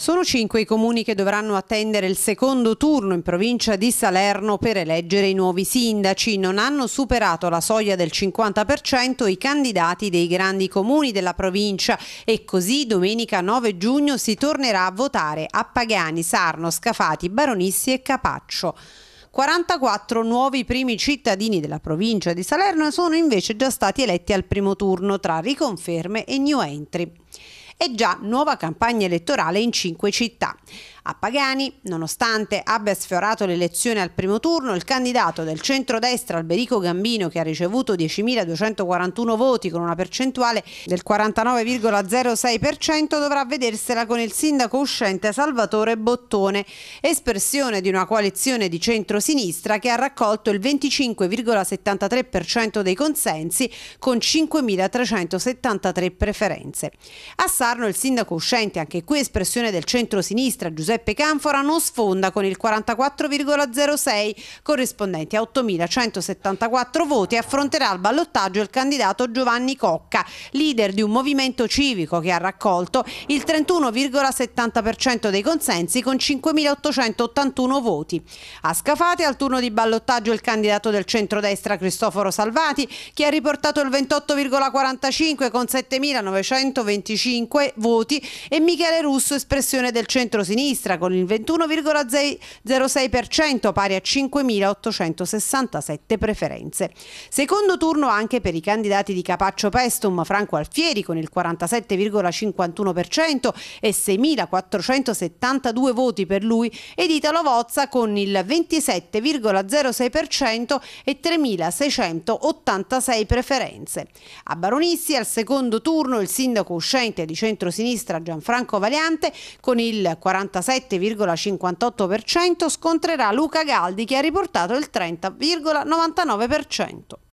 Sono cinque i comuni che dovranno attendere il secondo turno in provincia di Salerno per eleggere i nuovi sindaci. Non hanno superato la soglia del 50% i candidati dei grandi comuni della provincia e così domenica 9 giugno si tornerà a votare a Pagani, Sarno, Scafati, Baronissi e Capaccio. 44 nuovi primi cittadini della provincia di Salerno sono invece già stati eletti al primo turno tra riconferme e new entry e già nuova campagna elettorale in cinque città. A Pagani, nonostante abbia sfiorato l'elezione al primo turno, il candidato del centrodestra Alberico Gambino, che ha ricevuto 10.241 voti con una percentuale del 49,06%, dovrà vedersela con il sindaco uscente Salvatore Bottone, espressione di una coalizione di centrosinistra che ha raccolto il 25,73% dei consensi con 5.373 preferenze. A valutarlo il sindaco uscente, anche qui espressione del centro-sinistra, Giuseppe Canfora, non sfonda con il 44,06 corrispondenti a 8.174 voti e affronterà al ballottaggio il candidato Giovanni Cocca, leader di un movimento civico che ha raccolto il 31,70% dei consensi con 5.881 voti. A Scafate al turno di ballottaggio il candidato del centrodestra Cristoforo Salvati che ha riportato il 28,45 con 7.925 5 voti e Michele Russo espressione del centro-sinistra con il 21,06% pari a 5.867 preferenze. Secondo turno anche per i candidati di Capaccio Pestum, Franco Alfieri con il 47,51% e 6.472 voti per lui ed Italo Vozza con il 27,06% e 3.686 preferenze. A Baronissi al secondo turno il sindaco uscente di centro centro-sinistra Gianfranco Valiante con il 47,58% scontrerà Luca Galdi che ha riportato il 30,99%.